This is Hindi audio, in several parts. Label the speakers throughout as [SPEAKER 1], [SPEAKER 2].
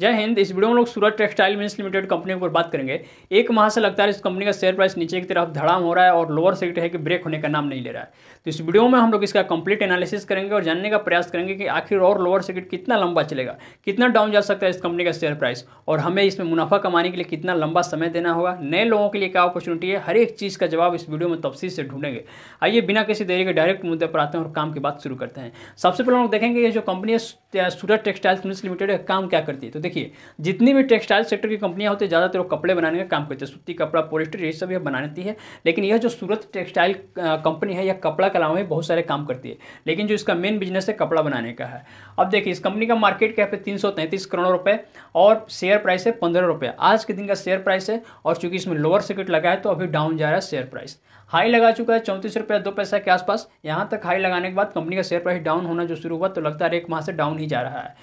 [SPEAKER 1] जय हिंद इस वीडियो में लोग Surat textile mills limited company के ऊपर बात करेंगे एक माह से लगता है इस कंपनी का शेयर प्राइस नीचे की तरफ धड़ाम हो रहा है और लोअर सेक्टर है कि ब्रेक होने का नाम नहीं ले रहा है तो इस वीडियो में हम लोग इसका कंप्लीट एनालिसिस करेंगे और जानने का प्रयास करेंगे कि आखिर और लोअर सेक्टर कितना लंबा चलेगा कितना डाउन जा सकता है इस कंपनी का शेयर प्राइस और हमें इसमें मुनाफा कमाने के लिए कितना लंबा समय देना होगा नए लोगों के लिए क्या अपॉर्चुनिटी है हर एक चीज़ का जवाब इस वीडियो में तफसी से ढूंढेंगे आइए बिना किसी देरी के डायरेक्ट मुद्दे पर आते हैं और काम की बात शुरू करते हैं सबसे पहले हम लोग देखेंगे ये जो कंपनी है सूरत टेक्सटाइल्स मिल्स लिमिटेड काम क्या करती है तो देखिए जितनी भी टेक्सटाइल सेक्टर की कंपनियां होती है ज़्यादातर वो कपड़े बनाने का काम करती है सूती कपड़ा पोलिस्टर ये सब यह बनाती है लेकिन यह जो सूरत टेक्सटाइल कंपनी है यह कपड़ा के अलावा बहुत सारे काम करती है लेकिन जो इसका मेन बिजनेस है कपड़ा बनाने का है अब देखिए इस कंपनी का मार्केट कैप है तीन करोड़ रुपये और शेयर प्राइस है पंद्रह रुपये आज के दिन का शेयर प्राइस है और चूंकि इसमें लोअर सर्किट लगा है तो अभी डाउन जा रहा है शेयर प्राइस हाई लगा चुका है चौंतीस रुपया दो पैसा के आसपास यहाँ तक हाई लगाने के बाद कंपनी का शेयर प्राइस डाउन होना जो शुरू हुआ तो लगता है एक माह से डाउन ही जा रहा है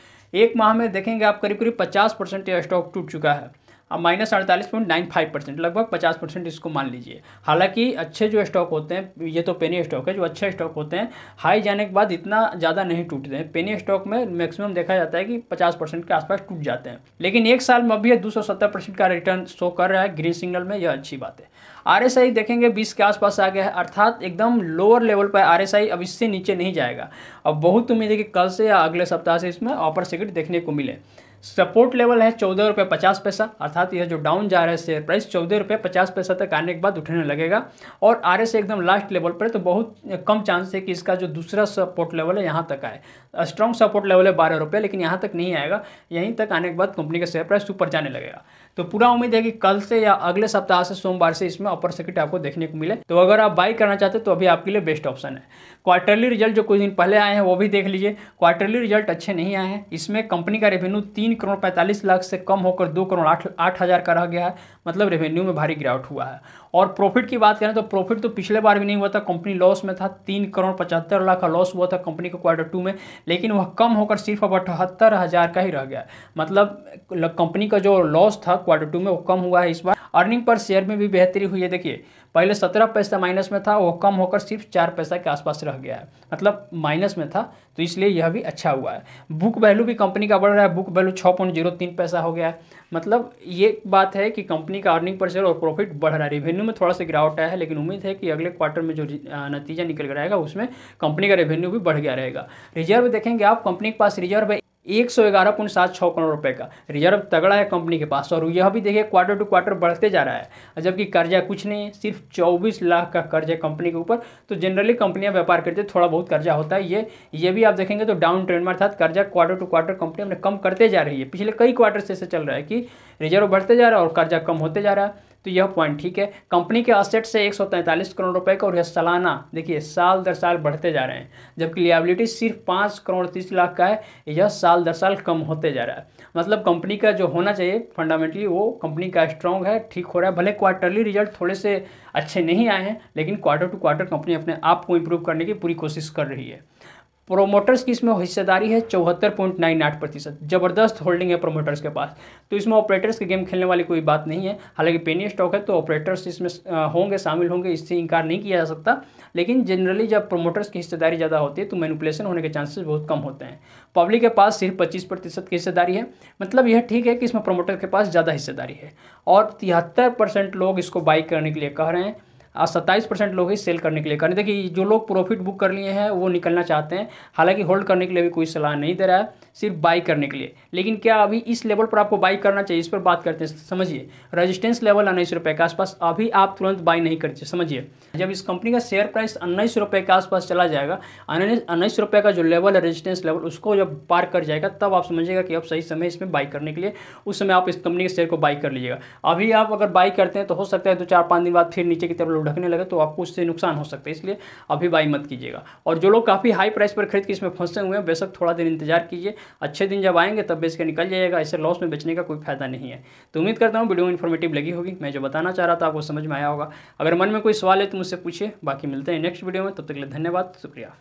[SPEAKER 1] एक माह में देखेंगे आप करीब करीब पचास परसेंट यह स्टॉक टूट चुका है अब माइनस अड़तालीस पॉइंट नाइन फाइव परसेंट लगभग पचास परसेंट इसको मान लीजिए हालांकि अच्छे जो स्टॉक होते हैं ये तो पेनी स्टॉक है जो अच्छे स्टॉक होते हैं हाई जाने के बाद इतना ज़्यादा नहीं टूटते हैं पेनी स्टॉक में मैक्सिमम देखा जाता है कि पचास परसेंट के आसपास टूट जाते हैं लेकिन एक साल में अभी दो सौ सत्तर परसेंट का रिटर्न शो कर रहा है ग्रीन सिग्नल में यह अच्छी बात है आर एस आई देखेंगे बीस के आसपास आ गया है अर्थात एकदम लोअर लेवल पर आर एस आई अब इससे नीचे नहीं जाएगा अब बहुत उम्मीद है कि कल से या अगले सप्ताह से इसमें अपर सिगरेट देखने को मिले सपोर्ट लेवल है चौदह रुपये पचास पैसा अर्थात यह जो डाउन जा रहा है शेयर प्राइस चौदह रुपये पचास पैसा तक आने के बाद उठने लगेगा और आर एस एकदम लास्ट लेवल पर तो बहुत कम चांस है कि इसका जो दूसरा सपोर्ट लेवल है यहाँ तक आए स्ट्रॉन्ग सपोर्ट लेवल है बारह रुपये लेकिन यहाँ तक नहीं आएगा यहीं तक आने के बाद कंपनी का शेयर प्राइस ऊपर जाने लगेगा तो पूरा उम्मीद है कि कल से या अगले सप्ताह से सोमवार से इसमें अपर सर्किट आपको देखने को मिले तो अगर आप बाई करना चाहते तो अभी आपके लिए बेस्ट ऑप्शन है क्वार्टरली रिजल्ट जो कुछ दिन पहले आए हैं वो भी देख लीजिए क्वार्टरली रिजल्ट अच्छे नहीं आए हैं इसमें कंपनी का रेवेन्यू तीन करोड़ पैंतालीस लाख से कम होकर दो करोड़ आठ आठ हज़ार का रह गया है मतलब रेवेन्यू में भारी गिरावट हुआ है और प्रॉफिट की बात करें तो प्रॉफिट तो पिछले बार भी नहीं हुआ था कंपनी लॉस में था तीन करोड़ पचहत्तर लाख का लॉस हुआ था कंपनी का क्वार्टर टू में लेकिन वह कम होकर सिर्फ अब अठहत्तर हज़ार का ही रह गया मतलब कंपनी का जो लॉस था क्वार्टर टू में वो कम हुआ है इस बार अर्निंग पर शेयर में भी बेहतरी हुई है देखिए पहले सत्रह पैसा माइनस में था वो कम होकर सिर्फ चार पैसा के आसपास रह गया है मतलब माइनस में था तो इसलिए यह भी अच्छा हुआ है बुक वैल्यू भी कंपनी का बढ़ रहा है बुक वैल्यू छः पॉइंट जीरो तीन पैसा हो गया है मतलब ये बात है कि कंपनी का अर्निंग पर शेयर और प्रॉफिट बढ़ रहा है रेवेन्यू में थोड़ा सा गिरावट आया है लेकिन उम्मीद है कि अगले क्वार्टर में जो नतीजा निकल कर आएगा उसमें कंपनी का रेवेन्यू भी बढ़ गया रहेगा रिजर्व देखेंगे आप कंपनी के पास रिजर्व है एक सौ ग्यारह पॉइंट सात छः करोड़ रुपए का रिजर्व तगड़ा है कंपनी के पास और यह भी देखिए क्वार्टर टू क्वार्टर बढ़ते जा रहा है जबकि कर्जा कुछ नहीं सिर्फ चौबीस लाख का कर्ज है कंपनी के ऊपर तो जनरली कंपनियां व्यापार करते थोड़ा बहुत कर्जा होता है ये ये भी आप देखेंगे तो डाउन ट्रेंड में अर्थात कर्जा क्वार्टर टू क्वार्टर कंपनी अपने कम करते जा रही है पिछले कई क्वार्टर से ऐसे चल रहा है कि रिजर्व बढ़ते जा रहा है और कर्जा कम होते जा रहा है तो यह पॉइंट ठीक है कंपनी के असेट से एक करोड़ रुपए का और यह सालाना देखिए साल दर साल बढ़ते जा रहे हैं जबकि लियाबिलिटी सिर्फ पाँच करोड़ तीस लाख का है यह साल दर साल कम होते जा रहा है मतलब कंपनी का जो होना चाहिए फंडामेंटली वो कंपनी का स्ट्रांग है ठीक हो रहा है भले क्वार्टरली रिजल्ट थोड़े से अच्छे नहीं आए हैं लेकिन क्वार्टर टू क्वार्टर कंपनी अपने आप को इम्प्रूव करने की पूरी कोशिश कर रही है प्रोमोटर्स की इसमें हिस्सेदारी है चौहत्तर पॉइंट नाइन आठ प्रतिशत जबरदस्त होल्डिंग है प्रोमोटर्स के पास तो इसमें ऑपरेटर्स के गेम खेलने वाली कोई बात नहीं है हालांकि पेनी स्टॉक है तो ऑपरेटर्स इसमें होंगे शामिल होंगे इससे इंकार नहीं किया जा सकता लेकिन जनरली जब प्रोमोटर्स की हिस्सेदारी ज़्यादा होती है तो मैनुपुलेशन होने के चांसेस बहुत कम होते हैं पब्लिक के पास सिर्फ पच्चीस प्रतिशत की हिस्सेदारी है मतलब यह ठीक है कि इसमें प्रोमोटर के पास ज़्यादा हिस्सेदारी है और तिहत्तर परसेंट लोग इसको बाई करने के लिए कह रहे हैं और सत्ताईस परसेंट लोग ही सेल करने के लिए करें देखिए जो लोग प्रॉफिट बुक कर लिए हैं वो निकलना चाहते हैं हालांकि होल्ड करने के लिए भी कोई सलाह नहीं दे रहा है सिर्फ बाई करने के लिए लेकिन क्या अभी इस लेवल पर आपको बाई करना चाहिए इस पर बात करते हैं समझिए रजिस्टेंस लेवल उन्नीस रुपये के आसपास अभी आप तुरंत बाई नहीं करते समझिए जब इस कंपनी का शेयर प्राइस उन्नीस रुपये के आसपास चला जाएगा उन्नीस रुपये का जो लेवल है रजिस्टेंस लेवल उसको जब पार कर जाएगा तब आप समझिएगा कि अब सही समय इसमें बाई करने के लिए उस समय आप इस कंपनी के शेयर को बाई कर लीजिएगा अभी आप अगर बाई करते हैं तो हो सकता है दो चार पाँच दिन बाद फिर नीचे की तरफ तरफ ढकने लगे तो आपको उससे नुकसान हो सकता है इसलिए अभी बाई मत कीजिएगा और जो लोग काफ़ी हाई प्राइस पर खरीद के इसमें फंसे हुए हैं बेशक थोड़ा दिन इंतजार कीजिए अच्छे दिन जब आएंगे तब बेच के निकल जाएगा ऐसे लॉस में बेचने का कोई फायदा नहीं है तो उम्मीद करता हूँ वीडियो इन्फॉर्मेटिव लगी होगी मैं जो बताना चाह रहा था आपको समझ में आया होगा अगर मन में कोई सवाल है तो मुझसे पूछिए बाकी मिलते हैं नेक्स्ट वीडियो में तब तक के लिए धन्यवाद शुक्रिया